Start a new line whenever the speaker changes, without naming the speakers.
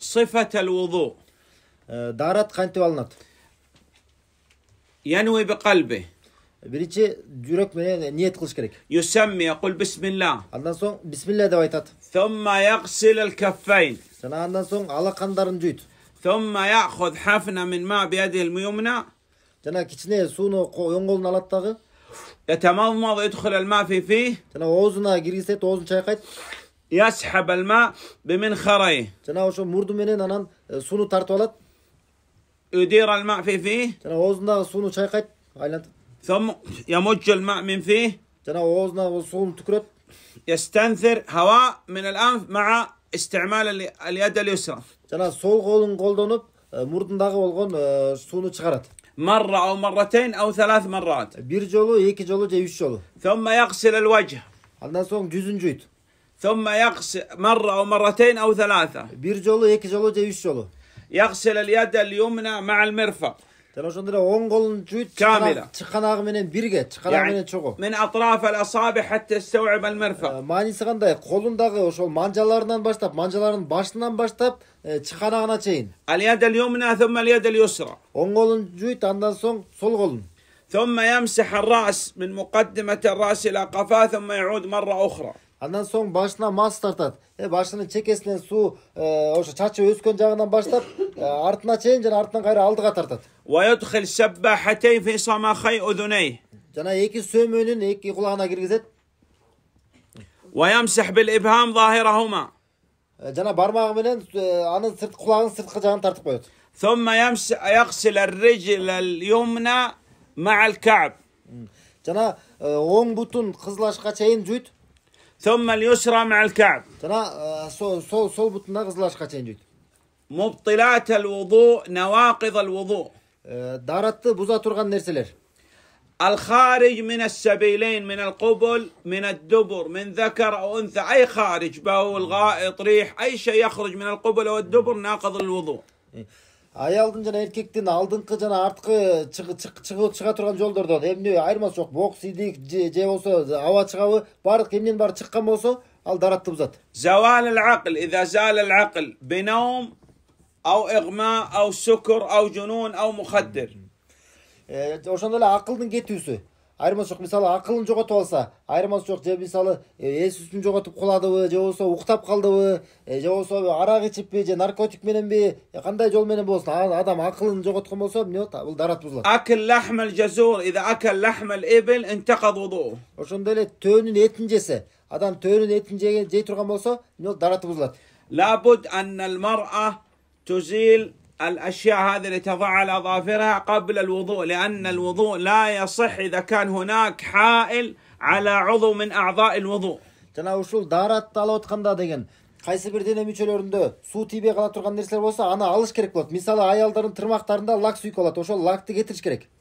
صفة الوضوء أه، دارت قانت والنط ينوي بقلبه بريتشي جورك من نيت قلش كريك يسمي يقول بسم الله عندنا بسم الله دوايت ثم يغسل الكفين سنا عندنا على قندر نجيت ثم يأخذ حفنة من ماء بيده اليمنى تنا كتنة سونو ينقل نلا يتمضمض يدخل الماء في فيه تنا وزنا جريسة وزن شاي يسحب الماء بمنخريه تناو شو مردو منين انا آه، سونو تارتولات يدير الماء في فيه تناو وزنا سونو شاي قيت ثم يمج الماء من فيه تناو وزنا سونو تكرت يستنثر هواء من الانف مع استعمال اليد اليسرى
تناو سول غولن غولدونوب آه، مردن داغو غولغون آه، سونو شغرت
مرة أو مرتين أو ثلاث مرات بيرجولو يكي جولو ثم يغسل الوجه عندنا سون جوزن جويت ثم يغسل مرة أو مرتين أو ثلاثة بيرجولو هيك
جولو جيشولو
يغسل اليد اليمنى مع المرفق
كاملة يعني
من أطراف الأصابع حتى تستوعب
المرفق ماني سغندا قولون داغ وشول مانجالارنان باشتاب مانجالارن باشتنان باشتاب çıkanağına çeyin.
Aliyad el yumna thumma aliyad el yusra.
On golun juit andan son
sol golun. Thumma yamsih al ras min muqaddimat al ras ila qafa thumma yaud marra
андан соң башына мас тартат э башынын чекесинен суу ошо чачы өскөн жагынан баштап артына чейин жана артынан кайра алдыга тартат
ويدخل سباحتين في صماخي أذنيه
жана эки сөмөнүн эки кулагына киргизет
ويمسح بالإبهام ظاهرهما
жана бармагы менен
анын сырт кулагынын сырткы жагын тартып коет ثم يغسل الرجل اليمنى
مع الكعب жана оң бутун кызылашка чейин жуйт ثم اليسرى مع الكعب ترى آه، صوب صوب نغزلاش
مبطلات الوضوء نواقض الوضوء آه، دارت بوزا ترغن نرسلر الخارج من السبيلين من القبل من الدبر من ذكر أو أنثى أي خارج بول غائط ريح أي شيء يخرج من القبل أو الدبر
ناقض الوضوء إيه. аялдын жана эркектин алдыңкы жана арткы чыга турган жолдордон эмне айырмасы жок бокс идик же болбосо аба чыгабы баардык эмненин баары чыккан болсо ал даратты бузат э, ошондой эле акылдын кетүүсү айырмасы жок мисалы акылын жоготуп алса айырмасы жок же мисалы эс үстүн жоготуп куладыбы же болбосо уктап калдыбы же болбосо арак ичиппи же наркотик мененби кандай жол менен болсун адам акылын жоготкон болсо эмне болот бул дарат бузулат
акл лахм الجزور اذا اكل لحم الابل انتقض وضوءه ошондой эле төөнүн этин жесе
адам төөнүн этин жей турган болсо эмне болот дараты бузулат
لابد ان المراه تزيل الأشياء هذه اللي تضعها على أظافرها قبل الوضوء لأن الوضوء لا يصح إذا كان هناك حائل على عضو من أعضاء الوضوء
жана ушул даарат алып атканда деген кайсы бир дене мүчөлөрүндө суу тийбей кала турган нерселер болсо аны алыш керек болот мисалы аялдардын тырмактарында лак сүйкүп алат ошол лакты кетириш керек